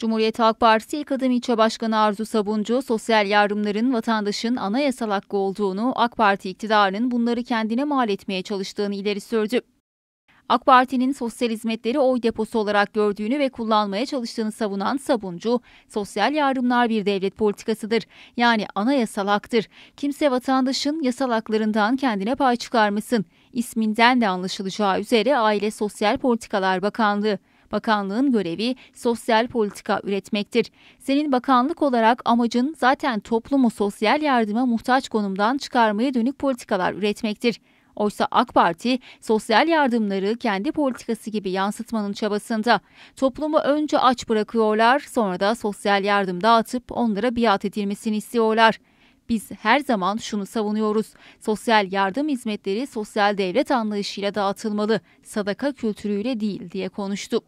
Cumhuriyet Halk Partisi ilk adım ilçe başkanı Arzu Sabuncu, sosyal yardımların vatandaşın anayasal hakkı olduğunu, AK Parti iktidarının bunları kendine mal etmeye çalıştığını ileri sürdü. AK Parti'nin sosyal hizmetleri oy deposu olarak gördüğünü ve kullanmaya çalıştığını savunan Sabuncu, sosyal yardımlar bir devlet politikasıdır. Yani anayasal haktır. Kimse vatandaşın yasal haklarından kendine pay çıkarmasın. İsminden de anlaşılacağı üzere Aile Sosyal Politikalar Bakanlığı Bakanlığın görevi sosyal politika üretmektir. Senin bakanlık olarak amacın zaten toplumu sosyal yardıma muhtaç konumdan çıkarmaya dönük politikalar üretmektir. Oysa AK Parti sosyal yardımları kendi politikası gibi yansıtmanın çabasında. Toplumu önce aç bırakıyorlar, sonra da sosyal yardım dağıtıp onlara biat edilmesini istiyorlar. Biz her zaman şunu savunuyoruz. Sosyal yardım hizmetleri sosyal devlet anlayışıyla dağıtılmalı, sadaka kültürüyle değil diye konuştu.